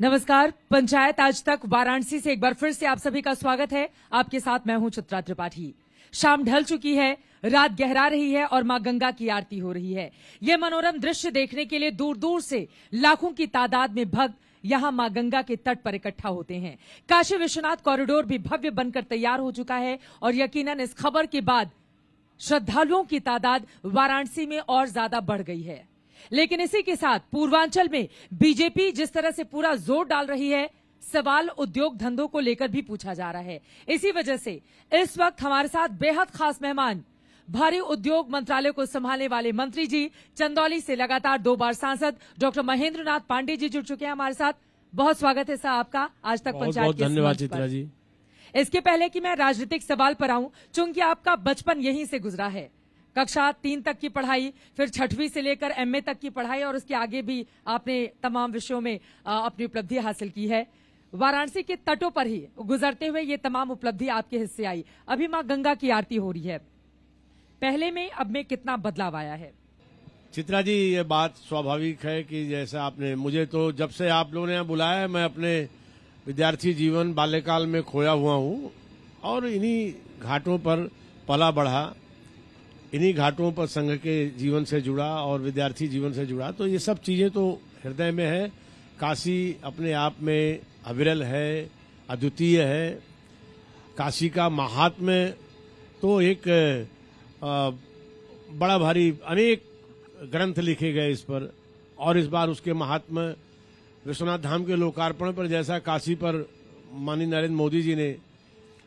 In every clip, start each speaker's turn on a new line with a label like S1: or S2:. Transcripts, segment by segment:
S1: नमस्कार पंचायत आज तक वाराणसी से एक बार फिर से आप सभी का स्वागत है आपके साथ मैं हूं चित्रा त्रिपाठी शाम ढल चुकी है रात गहरा रही है और मां गंगा की आरती हो रही है ये मनोरम दृश्य देखने के लिए दूर दूर से लाखों की तादाद में भक्त यहाँ माँ गंगा के तट पर इकट्ठा होते हैं काशी विश्वनाथ कॉरिडोर भी भव्य बनकर तैयार हो चुका है और यकीनन इस खबर के बाद श्रद्धालुओं की तादाद वाराणसी में और ज्यादा बढ़ गई है लेकिन इसी के साथ पूर्वांचल में बीजेपी जिस तरह से पूरा जोर डाल रही है सवाल उद्योग धंधों को लेकर भी पूछा जा रहा है इसी वजह से इस वक्त हमारे साथ बेहद खास मेहमान भारी उद्योग मंत्रालय को संभालने वाले मंत्री जी चंदौली से लगातार दो बार सांसद डॉक्टर महेंद्र नाथ पांडे जी जुड़ चुके हैं हमारे साथ बहुत स्वागत है साहब का आज तक पंचायत धन्यवाद चित्रा जी इसके पहले कि मैं राजनीतिक सवाल पर आऊं चूंकि आपका बचपन यहीं से गुजरा है कक्षा तीन तक की पढ़ाई फिर छठवीं से लेकर एमए तक की पढ़ाई और उसके आगे भी आपने तमाम विषयों में अपनी उपलब्धि हासिल की है वाराणसी के तटों पर ही गुजरते हुए ये तमाम उपलब्धि आपके हिस्से आई अभी माँ गंगा की आरती हो रही है पहले में अब में कितना बदलाव आया है
S2: चित्रा जी ये बात स्वाभाविक है कि जैसा आपने मुझे तो जब से आप लोगों ने यहाँ बुलाया है मैं अपने विद्यार्थी जीवन बाल्यकाल में खोया हुआ हूँ और इन्हीं घाटों पर पला बढ़ा इन्हीं घाटों पर संघ के जीवन से जुड़ा और विद्यार्थी जीवन से जुड़ा तो ये सब चीजें तो हृदय में है काशी अपने आप में अविरल है अद्वितीय है काशी का महात्म्य तो एक आ, बड़ा भारी अनेक ग्रंथ लिखे गए इस पर और इस बार उसके महात्म्य विश्वनाथ धाम के लोकार्पण पर जैसा काशी पर माननीय नरेंद्र मोदी जी ने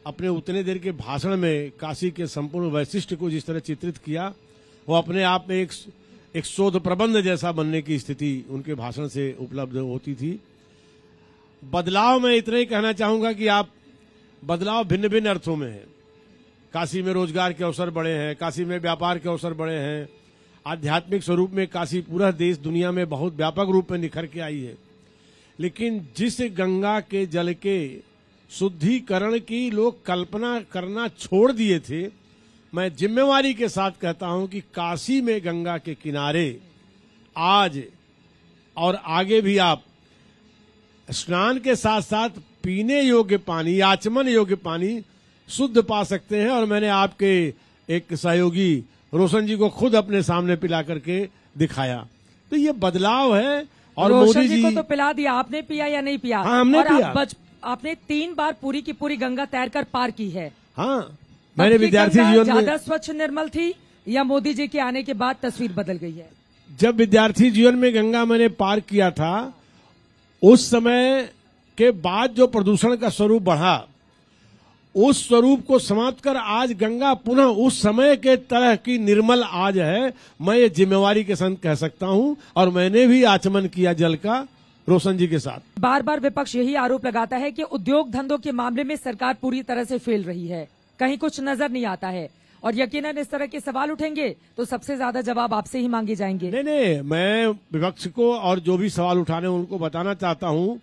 S2: अपने उतने देर के भाषण में काशी के संपूर्ण वैशिष्ट को जिस तरह चित्रित किया वो अपने आप में एक एक शोध प्रबंध जैसा बनने की स्थिति उनके भाषण से उपलब्ध होती थी बदलाव में इतना ही कहना चाहूंगा कि आप बदलाव भिन्न भिन्न अर्थों में है काशी में रोजगार के अवसर बढ़े हैं काशी में व्यापार के अवसर बढ़े हैं आध्यात्मिक स्वरूप में काशी पूरा देश दुनिया में बहुत व्यापक रूप में निखर के आई है लेकिन जिस गंगा के जल के शुद्धिकरण की लोग कल्पना करना छोड़ दिए थे मैं जिम्मेवारी के साथ कहता हूं कि काशी में गंगा के किनारे आज और आगे भी आप स्नान के साथ साथ पीने योग्य पानी आचमन योग्य पानी शुद्ध पा सकते हैं और मैंने आपके एक सहयोगी रोशन जी को खुद अपने सामने पिला करके दिखाया तो ये बदलाव है और मोदी जी, जी को तो
S1: पिला दिया आपने पिया या नहीं पिया हाँ, हमने पिया बच आपने तीन बार पूरी की पूरी गंगा तैर कर पार की है
S2: हाँ मैंने विद्यार्थी जीवन ज्यादा
S1: स्वच्छ निर्मल थी या मोदी जी के आने के बाद तस्वीर बदल
S2: गई है जब विद्यार्थी जीवन में गंगा मैंने पार किया था उस समय के बाद जो प्रदूषण का स्वरूप बढ़ा उस स्वरूप को समाप्त कर आज गंगा पुनः उस समय के तरह की निर्मल आज है मैं ये जिम्मेवारी के संत कह सकता हूं और मैंने भी आचमन किया जल का रोशन जी के साथ बार
S1: बार विपक्ष यही आरोप लगाता है कि उद्योग धंधों के मामले में सरकार पूरी तरह से फेल रही है कहीं कुछ नजर नहीं आता है और यकीनन इस तरह के सवाल उठेंगे तो सबसे ज्यादा जवाब आपसे ही
S2: मांगे जाएंगे नहीं नहीं मैं विपक्ष को और जो भी सवाल उठाने उनको बताना चाहता हूँ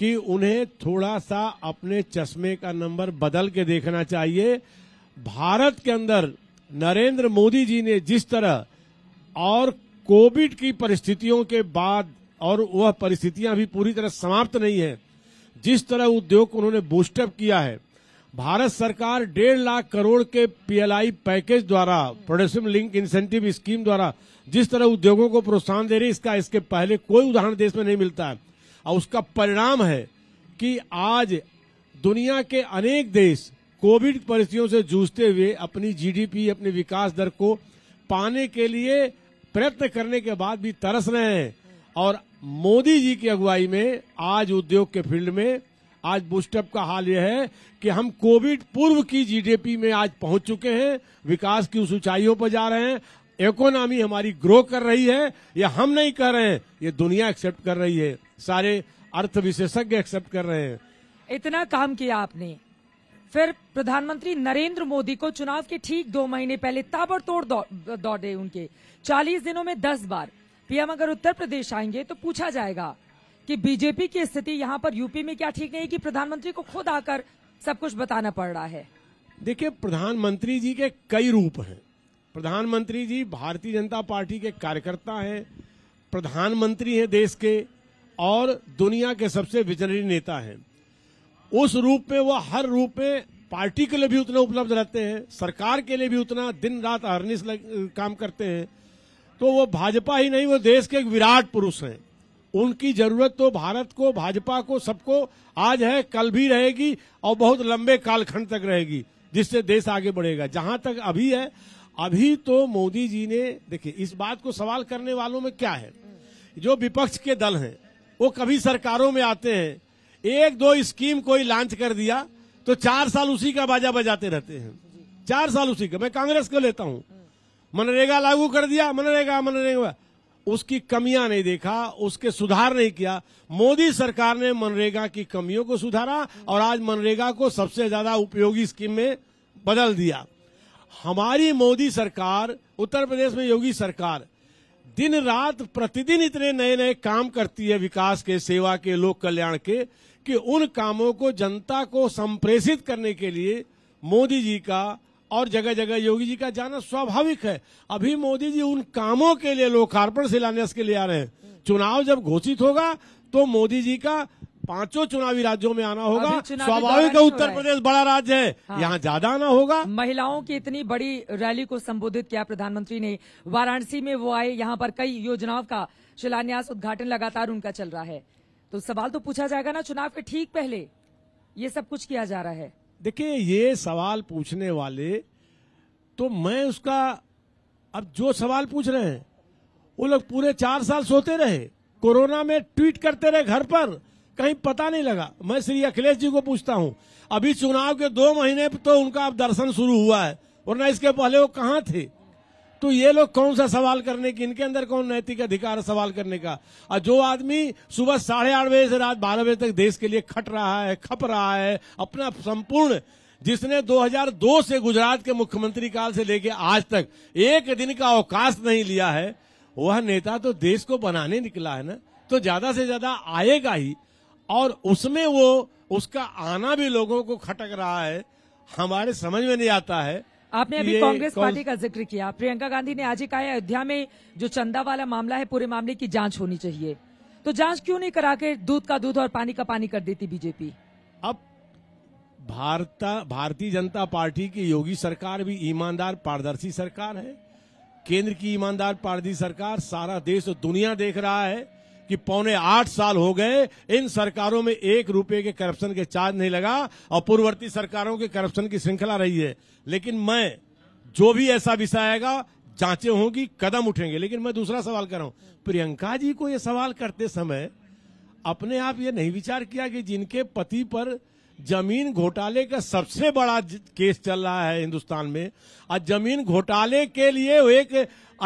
S2: कि उन्हें थोड़ा सा अपने चश्मे का नंबर बदल के देखना चाहिए भारत के अंदर नरेंद्र मोदी जी ने जिस तरह और कोविड की परिस्थितियों के बाद और वह परिस्थितियां भी पूरी तरह समाप्त नहीं है जिस तरह उद्योग को उन्होंने बूस्टअप किया है भारत सरकार डेढ़ लाख करोड़ के पीएलआई पैकेज द्वारा प्रोडक्शन लिंक इंसेंटिव स्कीम द्वारा जिस तरह उद्योगों को प्रोत्साहन दे रही इसका इसके पहले कोई उदाहरण देश में नहीं मिलता है और उसका परिणाम है कि आज दुनिया के अनेक देश कोविड परिस्थितियों से जूझते हुए अपनी जीडीपी अपनी विकास दर को पाने के लिए प्रयत्न करने के बाद भी तरस रहे हैं और मोदी जी की अगुवाई में आज उद्योग के फील्ड में आज बुस्टअप का हाल यह है कि हम कोविड पूर्व की जीडीपी में आज पहुंच चुके हैं विकास की उस ऊंचाइयों पर जा रहे हैं इकोनॉमी हमारी ग्रो कर रही है यह हम नहीं कर रहे हैं ये दुनिया एक्सेप्ट कर रही है सारे अर्थ विशेषज्ञ एक्सेप्ट कर रहे हैं
S1: इतना काम किया आपने फिर प्रधानमंत्री नरेंद्र मोदी को चुनाव के ठीक दो महीने पहले ताबड़तोड़ दौड़े उनके चालीस दिनों में दस बार पीएम अगर उत्तर प्रदेश आएंगे तो पूछा जाएगा कि बीजेपी की स्थिति यहाँ पर यूपी में क्या ठीक नहीं कि प्रधानमंत्री को खुद आकर सब कुछ बताना पड़ रहा है
S2: देखिए प्रधानमंत्री जी के कई रूप हैं प्रधानमंत्री जी भारतीय जनता पार्टी के कार्यकर्ता हैं प्रधानमंत्री हैं देश के और दुनिया के सबसे विजनरी नेता हैं उस रूप में वो हर रूप में पार्टी के लिए भी उतना उपलब्ध रहते हैं सरकार के लिए भी उतना दिन रात अहरनिश काम करते हैं तो वो भाजपा ही नहीं वो देश के एक विराट पुरुष हैं उनकी जरूरत तो भारत को भाजपा को सबको आज है कल भी रहेगी और बहुत लंबे कालखंड तक रहेगी जिससे देश आगे बढ़ेगा जहां तक अभी है अभी तो मोदी जी ने देखिए इस बात को सवाल करने वालों में क्या है जो विपक्ष के दल हैं वो कभी सरकारों में आते हैं एक दो स्कीम कोई लॉन्च कर दिया तो चार साल उसी का बाजा बजाते रहते हैं चार साल उसी का मैं कांग्रेस को लेता हूं मनरेगा लागू कर दिया मनरेगा मनरेगा उसकी कमियां नहीं देखा उसके सुधार नहीं किया मोदी सरकार ने मनरेगा की कमियों को सुधारा और आज मनरेगा को सबसे ज्यादा उपयोगी स्कीम में बदल दिया हमारी मोदी सरकार उत्तर प्रदेश में योगी सरकार दिन रात प्रतिदिन इतने नए नए काम करती है विकास के सेवा के लोक कल्याण के कि उन कामों को जनता को संप्रेषित करने के लिए मोदी जी का और जगह जगह योगी जी का जाना स्वाभाविक है अभी मोदी जी उन कामों के लिए लोकार्पण शिलान्यास के लिए आ रहे हैं चुनाव जब घोषित होगा तो मोदी जी का पांचों चुनावी राज्यों में आना होगा स्वाभाविक है उत्तर प्रदेश बड़ा राज्य है हाँ। यहाँ ज्यादा आना होगा
S1: महिलाओं की इतनी बड़ी रैली को संबोधित किया प्रधानमंत्री ने वाराणसी में वो आए यहाँ पर कई योजनाओं का शिलान्यास उद्घाटन लगातार उनका चल रहा है तो सवाल तो पूछा जाएगा ना चुनाव के ठीक पहले ये सब कुछ किया जा रहा है
S2: देखिए ये सवाल पूछने वाले तो मैं उसका अब जो सवाल पूछ रहे हैं वो लोग पूरे चार साल सोते रहे कोरोना में ट्वीट करते रहे घर पर कहीं पता नहीं लगा मैं श्री अखिलेश जी को पूछता हूं अभी चुनाव के दो महीने तो उनका अब दर्शन शुरू हुआ है वरना इसके पहले वो कहाँ थे तो ये लोग कौन सा सवाल करने की इनके अंदर कौन नैतिक अधिकार है सवाल करने का और जो आदमी सुबह साढ़े आठ बजे से रात बारह बजे तक देश के लिए खट रहा है खप रहा है अपना संपूर्ण जिसने 2002 से गुजरात के मुख्यमंत्री काल से लेके आज तक एक दिन का अवकाश नहीं लिया है वह नेता तो देश को बनाने निकला है ना तो ज्यादा से ज्यादा आएगा ही और उसमें वो उसका आना भी लोगों को खटक रहा है हमारे समझ में नहीं आता है
S1: आपने अभी कांग्रेस पार्टी का जिक्र किया प्रियंका गांधी ने आज ही कहा अयोध्या में जो चंदा वाला मामला है पूरे मामले की जांच होनी चाहिए तो जांच क्यों नहीं करा के दूध का दूध और पानी का पानी कर देती बीजेपी अब
S2: भारत भारतीय जनता पार्टी की योगी सरकार भी ईमानदार पारदर्शी सरकार है केंद्र की ईमानदार पारदर्शी सरकार सारा देश और दुनिया देख रहा है कि पौने आठ साल हो गए इन सरकारों में एक रुपए के करप्शन के चार्ज नहीं लगा और पूर्ववर्ती सरकारों के करप्शन की श्रृंखला रही है लेकिन मैं जो भी ऐसा विषय आएगा जांचे होंगी कदम उठेंगे लेकिन मैं दूसरा सवाल कर रहा हूं प्रियंका जी को यह सवाल करते समय अपने आप ये नहीं विचार किया कि जिनके पति पर जमीन घोटाले का सबसे बड़ा केस चल रहा है हिंदुस्तान में और जमीन घोटाले के लिए एक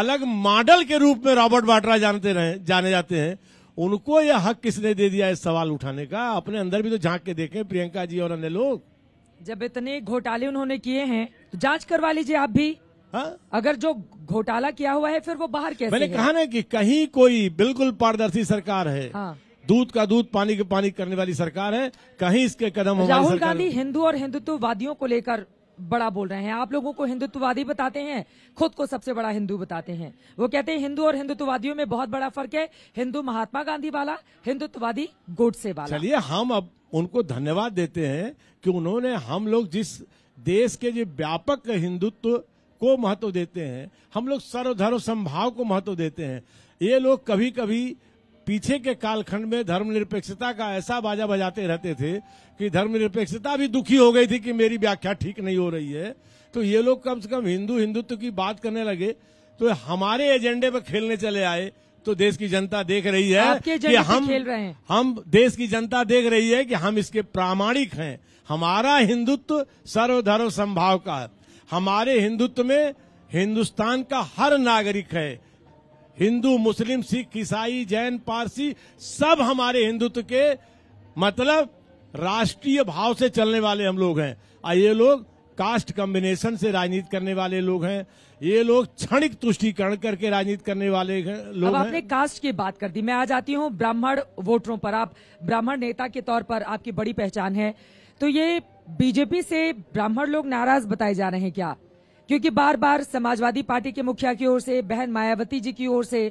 S2: अलग मॉडल के रूप में रॉबर्ट वाड्रा जानते रहे जाने जाते हैं उनको यह हक किसने दे दिया इस सवाल उठाने का अपने अंदर भी तो झांक के देखें प्रियंका जी और अन्य लोग
S1: जब इतने घोटाले उन्होंने किए हैं तो जांच करवा लीजिए आप भी हा? अगर जो घोटाला किया हुआ है फिर वो बाहर कैसे मैंने कहा
S2: ना कि कहीं कोई बिल्कुल पारदर्शी सरकार है हाँ। दूध का दूध पानी के पानी करने वाली सरकार है कहीं इसके कदम राहुल गांधी
S1: हिंदू और हिंदुत्ववादियों को लेकर बड़ा बोल रहे हैं आप लोगों को हिंदुत्ववादी बताते हैं खुद को सबसे बड़ा हिंदू बताते हैं वो कहते हैं हिंदू और हिंदुत्ववादियों में बहुत बड़ा फर्क है हिंदू महात्मा गांधी वाला हिंदुत्ववादी गोडसे वाला चलिए
S2: हम अब उनको धन्यवाद देते हैं कि उन्होंने हम लोग जिस देश के जो व्यापक हिंदुत्व को महत्व देते हैं हम लोग सर्वधर्म संभाव को महत्व देते हैं ये लोग कभी कभी पीछे के कालखंड में धर्मनिरपेक्षता का ऐसा बाजा बजाते रहते थे कि धर्मनिरपेक्षता भी दुखी हो गई थी कि मेरी व्याख्या ठीक नहीं हो रही है तो ये लोग कम से कम हिंदू हिंदुत्व की बात करने लगे तो हमारे एजेंडे पर खेलने चले आए तो देश की जनता देख रही है कि हम खेल रहे हैं हम देश की जनता देख रही है कि हम इसके प्रामाणिक हैं हमारा हिंदुत्व सर्वधर्म संभाव का है हमारे हिंदुत्व में हिंदुस्तान का हर नागरिक है हिंदू मुस्लिम सिख ईसाई जैन पारसी सब हमारे हिंदुत्व के मतलब राष्ट्रीय भाव से चलने वाले हम लोग हैं और ये लोग कास्ट कॉम्बिनेशन से राजनीति करने वाले लोग हैं ये लोग क्षणिक तुष्टिकरण करके राजनीति करने वाले हैं लोग अब आपने
S1: कास्ट की बात कर दी मैं आ जाती हूँ ब्राह्मण वोटरों पर आप ब्राह्मण नेता के तौर पर आपकी बड़ी पहचान है तो ये बीजेपी से ब्राह्मण लोग नाराज बताए जा रहे हैं क्या क्योंकि बार बार समाजवादी पार्टी के मुखिया की ओर से बहन मायावती जी की ओर से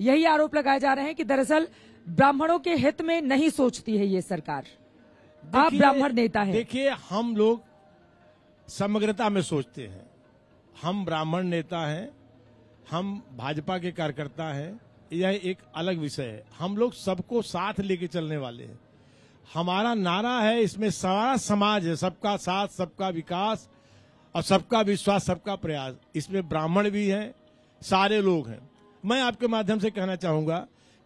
S1: यही आरोप लगाए जा रहे हैं कि दरअसल ब्राह्मणों के हित में नहीं सोचती है ये सरकार आप ब्राह्मण नेता है
S2: देखिए हम लोग समग्रता में सोचते हैं हम ब्राह्मण नेता हैं हम भाजपा के कार्यकर्ता हैं यह एक अलग विषय है हम लोग सबको साथ लेके चलने वाले हैं हमारा नारा है इसमें सारा समाज है सबका साथ सबका विकास और सबका विश्वास सबका प्रयास इसमें ब्राह्मण भी हैं सारे लोग हैं मैं आपके माध्यम से कहना चाहूंगा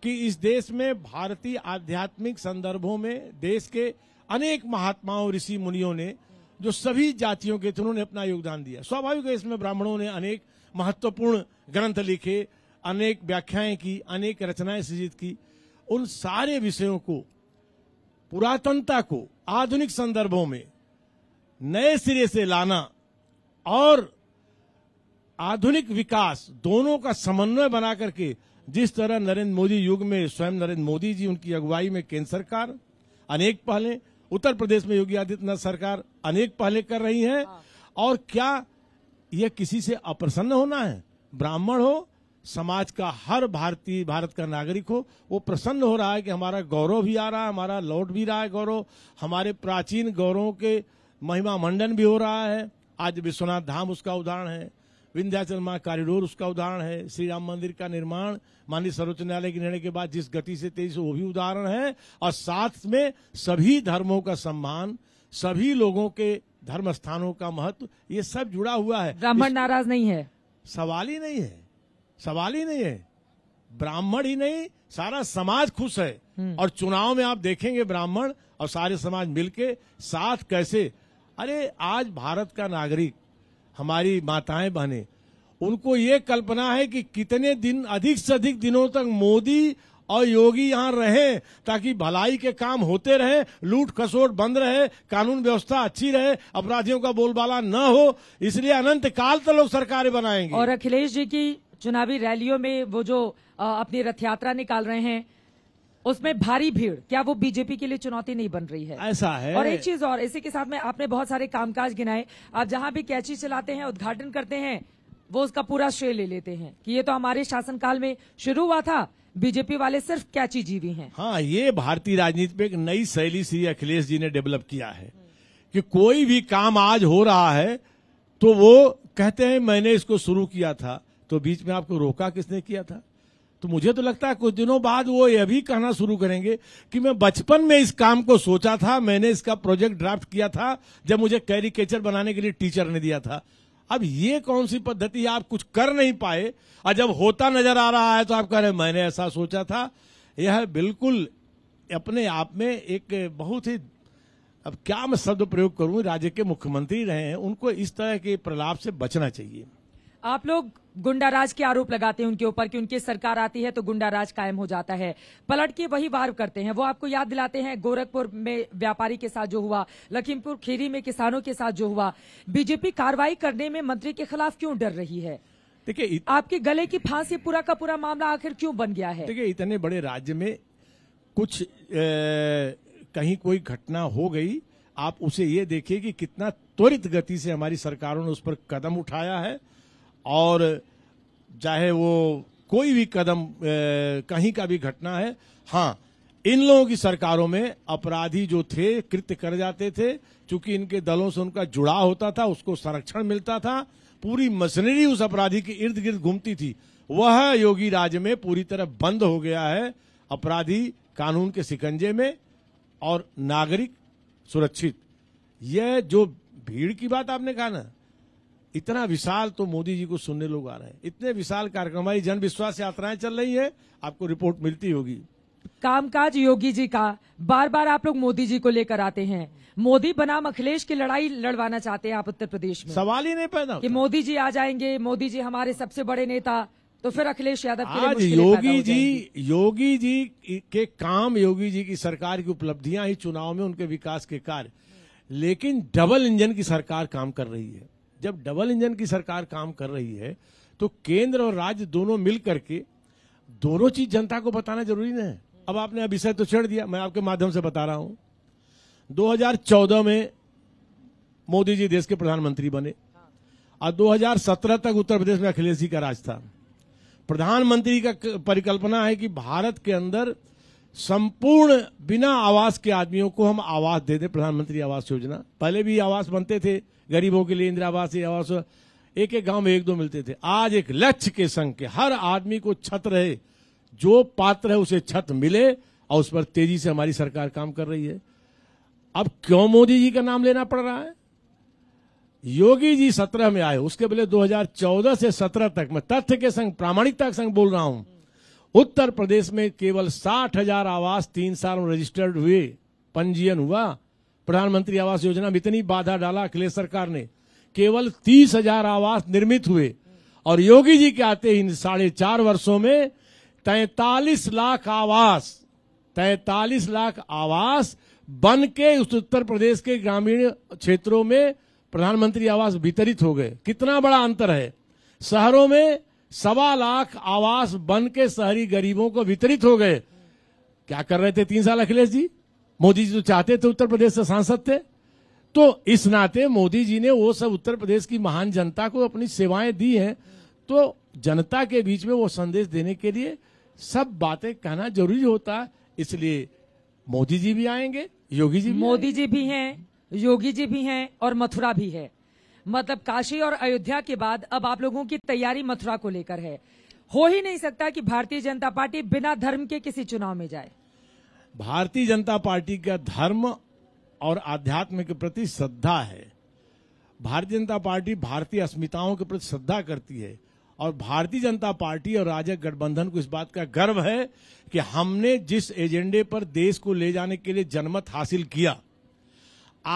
S2: कि इस देश में भारतीय आध्यात्मिक संदर्भों में देश के अनेक महात्माओं ऋषि मुनियों ने जो सभी जातियों के थे उन्होंने अपना योगदान दिया स्वाभाविक है इसमें ब्राह्मणों ने अनेक महत्वपूर्ण ग्रंथ लिखे अनेक व्याख्याएं की अनेक रचनाएं सृजित की उन सारे विषयों को पुरातनता को आधुनिक संदर्भों में नए सिरे से लाना और आधुनिक विकास दोनों का समन्वय बना करके जिस तरह नरेंद्र मोदी युग में स्वयं नरेंद्र मोदी जी उनकी अगुवाई में केंद्र सरकार अनेक पहले उत्तर प्रदेश में योगी आदित्यनाथ सरकार अनेक पहले कर रही है हाँ। और क्या यह किसी से अप्रसन्न होना है ब्राह्मण हो समाज का हर भारतीय भारत का नागरिक हो वो प्रसन्न हो रहा है कि हमारा गौरव भी आ रहा है हमारा लौट भी रहा है गौरव हमारे प्राचीन गौरवों के महिमा मंडन भी हो रहा है आज विश्वनाथ धाम उसका उदाहरण है विंध्याचल माँ कॉरिडोर उसका उदाहरण है श्री राम मंदिर का निर्माण माननीय सर्वोच्च न्यायालय के निर्णय के बाद जिस गति से तेजी से वो भी उदाहरण है और साथ में सभी धर्मों का सम्मान सभी लोगों के धर्म स्थानों का महत्व ये सब जुड़ा हुआ है ब्राह्मण नाराज नहीं है सवाल ही नहीं है सवाल ही नहीं है ब्राह्मण ही नहीं सारा समाज खुश है हम्म। और चुनाव में आप देखेंगे ब्राह्मण और सारे समाज मिलके साथ कैसे अरे आज भारत का नागरिक हमारी माताएं बहने उनको ये कल्पना है कि कितने दिन अधिक से अधिक दिनों तक मोदी और योगी यहाँ रहें ताकि भलाई के काम होते रहे लूट खसोट बंद रहे कानून व्यवस्था अच्छी रहे अपराधियों का बोलबाला न हो इसलिए अनंत काल तक लोग सरकारें बनाएंगे और
S1: अखिलेश जी की चुनावी रैलियों में वो जो अपनी रथ यात्रा निकाल रहे हैं उसमें भारी भीड़ क्या वो बीजेपी के लिए चुनौती नहीं बन रही है ऐसा है और एक चीज और इसी के साथ में आपने बहुत सारे कामकाज गिनाए आप जहां भी कैची चलाते हैं उद्घाटन करते हैं वो उसका पूरा श्रेय ले लेते हैं कि ये तो हमारे शासनकाल में शुरू हुआ था बीजेपी वाले सिर्फ कैची जीवी हैं
S2: हाँ ये भारतीय राजनीति में एक नई शैली श्री अखिलेश जी ने डेवलप किया है कि कोई भी काम आज हो रहा है तो वो कहते हैं मैंने इसको शुरू किया था तो बीच में आपको रोका किसने किया था तो मुझे तो लगता है कुछ दिनों बाद वो ये भी कहना शुरू करेंगे कि मैं बचपन में इस काम को सोचा था मैंने इसका प्रोजेक्ट ड्राफ्ट किया था जब मुझे कैरिकेचर बनाने के लिए टीचर ने दिया था अब ये कौन सी पद्धति आप कुछ कर नहीं पाए और जब होता नजर आ रहा है तो आप कह रहे मैंने ऐसा सोचा था यह बिल्कुल अपने आप में एक बहुत ही अब क्या मैं शब्द प्रयोग करूं राज्य के मुख्यमंत्री रहे हैं उनको इस तरह के प्रलाप से बचना चाहिए
S1: आप लोग गुंडा राज के आरोप लगाते हैं उनके ऊपर कि उनकी सरकार आती है तो गुंडा राज कायम हो जाता है पलट के वही वार करते हैं वो आपको याद दिलाते हैं गोरखपुर में व्यापारी के साथ जो हुआ लखीमपुर खीरी में किसानों के साथ जो हुआ बीजेपी कार्रवाई करने में मंत्री के खिलाफ क्यों डर रही है देखिए इत... आपके गले की फांसी पूरा का पूरा मामला आखिर क्यों बन गया है
S2: देखिये इतने बड़े राज्य में कुछ ए, कहीं कोई घटना हो गई आप उसे ये देखिए कि कितना त्वरित गति से हमारी सरकारों ने उस पर कदम उठाया है और चाहे वो कोई भी कदम ए, कहीं का भी घटना है हाँ इन लोगों की सरकारों में अपराधी जो थे कृत्य कर जाते थे क्योंकि इनके दलों से उनका जुड़ाव होता था उसको संरक्षण मिलता था पूरी मशीनरी उस अपराधी के इर्द गिर्द घूमती थी वह योगी राज में पूरी तरह बंद हो गया है अपराधी कानून के सिकंजे में और नागरिक सुरक्षित यह जो भीड़ की बात आपने कहा ना इतना विशाल तो मोदी जी को सुनने लोग आ रहे हैं इतने विशाल कार्यक्रम हमारी जन विश्वास यात्राएं चल रही है आपको रिपोर्ट मिलती होगी कामकाज योगी जी का बार बार आप लोग
S1: मोदी जी को लेकर आते हैं मोदी बनाम अखिलेश की लड़ाई लड़वाना चाहते हैं आप उत्तर प्रदेश में सवाल ही नहीं पैदा कि मोदी जी आ जाएंगे मोदी जी हमारे सबसे बड़े नेता तो फिर अखिलेश यादव आज योगी जी
S2: योगी जी के काम योगी जी की सरकार की उपलब्धियां ही चुनाव में उनके विकास के कार्य लेकिन डबल इंजन की सरकार काम कर रही है जब डबल इंजन की सरकार काम कर रही है तो केंद्र और राज्य दोनों मिल करके दोनों चीज जनता को बताना जरूरी नहीं है अब आपने अभिषेक तो छेड़ दिया मैं आपके माध्यम से बता रहा हूं 2014 में मोदी जी देश के प्रधानमंत्री बने और 2017 तक उत्तर प्रदेश में अखिलेश जी का राज था प्रधानमंत्री का परिकल्पना है कि भारत के अंदर संपूर्ण बिना आवास के आदमियों को हम आवास दे दें प्रधानमंत्री आवास योजना पहले भी आवास बनते थे गरीबों के लिए इंदिरा आवास आवास एक एक गांव में एक दो मिलते थे आज एक लक्ष्य के संग के हर आदमी को छत रहे जो पात्र है उसे छत मिले और उस पर तेजी से हमारी सरकार काम कर रही है अब क्यों मोदी जी का नाम लेना पड़ रहा है योगी जी सत्रह में आए उसके पहले 2014 से सत्रह तक मैं तथ्य के संग प्रामाणिकता के संग बोल रहा हूं उत्तर प्रदेश में केवल साठ हजार आवास तीन साल में रजिस्टर्ड हुए पंजीयन हुआ प्रधानमंत्री आवास योजना में इतनी बाधा डाला अखिलेश सरकार ने केवल तीस हजार आवास निर्मित हुए और योगी जी के आते ही साढ़े चार वर्षो में तैतालीस लाख आवास तैतालीस लाख आवास बन के उस उत्तर प्रदेश के ग्रामीण क्षेत्रों में प्रधानमंत्री आवास वितरित हो गए कितना बड़ा अंतर है शहरों में सवा लाख आवास बन के शहरी गरीबों को वितरित हो गए क्या कर रहे थे तीन साल अखिलेश जी मोदी जी तो चाहते थे उत्तर प्रदेश से सांसद थे तो इस नाते मोदी जी ने वो सब उत्तर प्रदेश की महान जनता को अपनी सेवाएं दी हैं तो जनता के बीच में वो संदेश देने के लिए सब बातें कहना जरूरी होता है इसलिए मोदी जी भी आएंगे योगी जी मोदी
S1: जी भी हैं योगी जी भी हैं और मथुरा भी है मतलब काशी और अयोध्या के बाद अब आप लोगों की तैयारी मथुरा को लेकर है हो ही नहीं सकता कि भारतीय जनता पार्टी बिना धर्म के किसी चुनाव में जाए
S2: भारतीय जनता पार्टी का धर्म और आध्यात्म के प्रति श्रद्धा है भारतीय जनता पार्टी भारतीय अस्मिताओं के प्रति श्रद्धा करती है और भारतीय जनता पार्टी और राजक गठबंधन को इस बात का गर्व है कि हमने जिस एजेंडे पर देश को ले जाने के लिए जनमत हासिल किया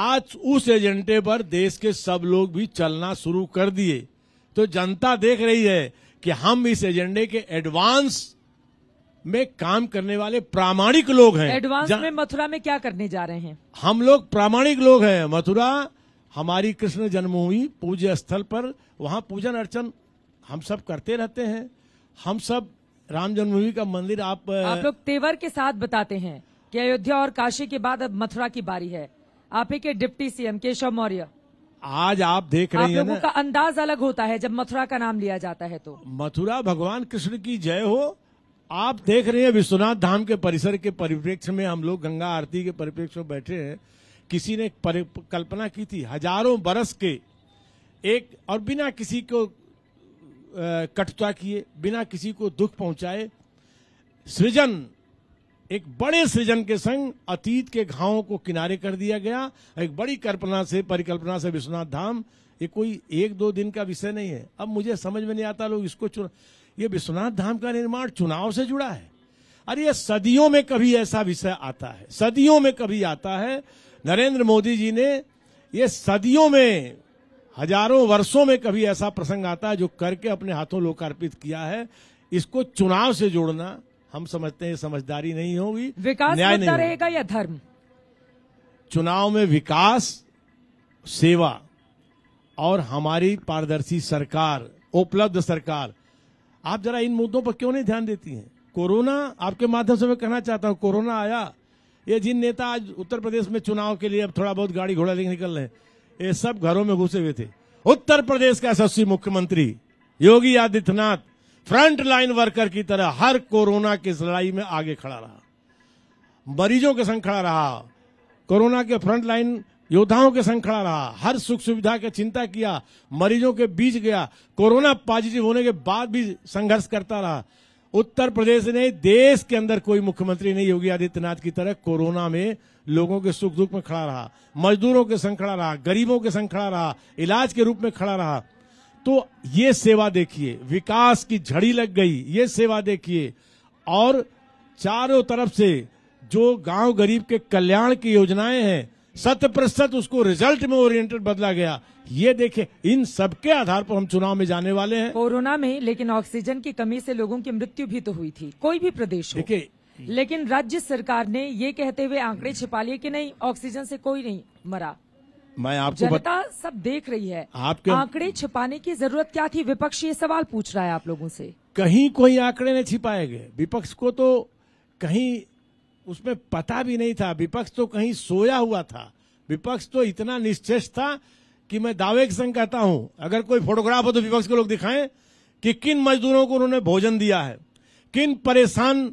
S2: आज उस एजेंडे पर देश के सब लोग भी चलना शुरू कर दिए तो जनता देख रही है कि हम इस एजेंडे के एडवांस में काम करने वाले प्रामाणिक लोग हैं एडवांस में मथुरा में क्या
S1: करने जा रहे हैं
S2: हम लोग प्रामाणिक लोग हैं मथुरा हमारी कृष्ण जन्मभूमि पूज्य स्थल पर वहाँ पूजन अर्चन हम सब करते रहते हैं हम सब राम जन्मभूमि का मंदिर आप आप लोग
S1: तेवर के साथ बताते हैं कि अयोध्या और काशी के बाद अब मथुरा की बारी है आप ही के डिप्टी सीएम केशव मौर्य
S2: आज आप देख रहे हैं का
S1: अंदाज अलग होता है जब मथुरा का नाम लिया जाता है तो
S2: मथुरा भगवान कृष्ण की जय हो आप देख रहे हैं विश्वनाथ धाम के परिसर के परिप्रेक्ष्य में हम लोग गंगा आरती के परिप्रेक्ष्य में बैठे हैं किसी ने कल्पना की थी हजारों बरस के एक और बिना किसी को कटुता किए बिना किसी को दुख पहुंचाए सृजन एक बड़े सृजन के संग अतीत के घावों को किनारे कर दिया गया एक बड़ी कल्पना से परिकल्पना से विश्वनाथ धाम ये कोई एक दो दिन का विषय नहीं है अब मुझे समझ में नहीं आता लोग इसको चुना ये विश्वनाथ धाम का निर्माण चुनाव से जुड़ा है अरे ये सदियों में कभी ऐसा विषय आता है सदियों में कभी आता है नरेंद्र मोदी जी ने ये सदियों में हजारों वर्षों में कभी ऐसा प्रसंग आता है जो करके अपने हाथों लोकार्पित किया है इसको चुनाव से जोड़ना हम समझते हैं समझदारी नहीं होगी विकास न्याय नहीं रहेगा या धर्म चुनाव में विकास सेवा और हमारी पारदर्शी सरकार उपलब्ध सरकार आप जरा इन मुद्दों पर क्यों नहीं ध्यान देती हैं कोरोना आपके माध्यम से मैं कहना चाहता हूं कोरोना आया ये जिन नेता आज उत्तर प्रदेश में चुनाव के लिए अब थोड़ा बहुत गाड़ी घोड़ा लेकर निकल रहे हैं ये सब घरों में घुसे हुए थे उत्तर प्रदेश का यशस्वी मुख्यमंत्री Yogi Adityanath front line worker की तरह हर कोरोना की लड़ाई में आगे खड़ा रहा मरीजों के संग खड़ा रहा कोरोना के फ्रंट लाइन योद्धाओं के संग खड़ा रहा हर सुख सुविधा के चिंता किया मरीजों के बीच गया कोरोना पॉजिटिव होने के बाद भी संघर्ष करता रहा उत्तर प्रदेश ने देश के अंदर कोई मुख्यमंत्री नहीं योगी आदित्यनाथ की तरह कोरोना में लोगों के सुख दुख में खड़ा रहा मजदूरों के संग खड़ा रहा गरीबों के संग खड़ा रहा इलाज के रूप में खड़ा रहा तो ये सेवा देखिए विकास की झड़ी लग गई ये सेवा देखिए और चारों तरफ से जो गांव गरीब के कल्याण की योजनाएं हैं शत प्रतिशत उसको रिजल्ट में ओरिएंटेड बदला गया ये देखे इन सबके आधार पर हम चुनाव में जाने वाले हैं
S1: कोरोना में लेकिन ऑक्सीजन की कमी से लोगों की मृत्यु भी तो हुई थी कोई भी
S2: प्रदेश देखिए
S1: लेकिन राज्य सरकार ने ये कहते हुए आंकड़े छिपा लिए कि नहीं ऑक्सीजन से कोई नहीं मरा
S2: मैं आपको जनता
S1: बत... सब देख रही है
S2: आपके आंकड़े
S1: छिपाने की जरूरत क्या थी विपक्ष ये सवाल पूछ रहा है आप लोगों से
S2: कहीं कोई आंकड़े नहीं छिपाए गए विपक्ष को तो कहीं उसमें पता भी नहीं था विपक्ष तो कहीं सोया हुआ था विपक्ष तो इतना निश्चेष था कि मैं दावे के संग कहता हूं अगर कोई फोटोग्राफ हो तो विपक्ष के लोग दिखाएं कि किन मजदूरों को उन्होंने भोजन दिया है किन परेशान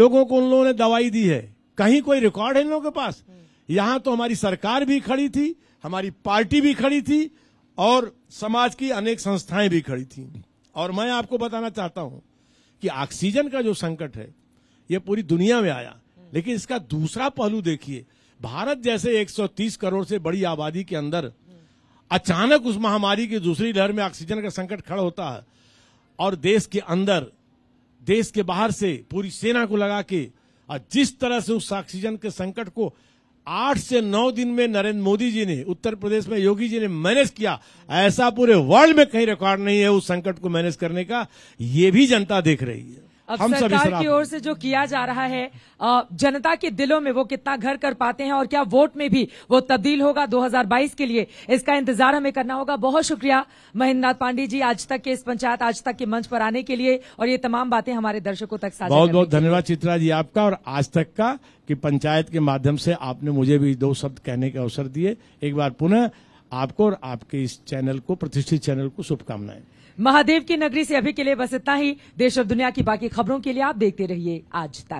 S2: लोगों को उन लोगों ने दवाई दी है कहीं कोई रिकॉर्ड है इन लोगों के पास यहां तो हमारी सरकार भी खड़ी थी हमारी पार्टी भी खड़ी थी और समाज की अनेक संस्थाएं भी खड़ी थी और मैं आपको बताना चाहता हूं कि ऑक्सीजन का जो संकट है यह पूरी दुनिया में आया लेकिन इसका दूसरा पहलू देखिए भारत जैसे 130 करोड़ से बड़ी आबादी के अंदर अचानक उस महामारी की दूसरी लहर में ऑक्सीजन का संकट खड़ा होता है और देश के अंदर देश के बाहर से पूरी सेना को लगा के और जिस तरह से उस ऑक्सीजन के संकट को आठ से नौ दिन में नरेंद्र मोदी जी ने उत्तर प्रदेश में योगी जी ने मैनेज किया ऐसा पूरे वर्ल्ड में कहीं रिकॉर्ड नहीं है उस संकट को मैनेज करने का ये भी जनता देख रही है अब हम सरकार की
S1: ओर से जो किया जा रहा है जनता के दिलों में वो कितना घर कर पाते हैं और क्या वोट में भी वो तब्दील होगा 2022 के लिए इसका इंतजार हमें करना होगा बहुत शुक्रिया महेंद्रनाथ पांडे जी आज तक के इस पंचायत आज तक के मंच पर आने के लिए और ये तमाम बातें हमारे दर्शकों तक साझा बहुत बहुत
S2: धन्यवाद चित्रा जी आपका और आज तक का की पंचायत के माध्यम से आपने मुझे भी दो शब्द कहने के अवसर दिए एक बार पुनः आपको और आपके इस चैनल को प्रतिष्ठित चैनल को शुभकामनाएं
S1: महादेव की नगरी से अभी के लिए बस इतना ही देश और दुनिया की बाकी खबरों के लिए आप देखते रहिए आज तक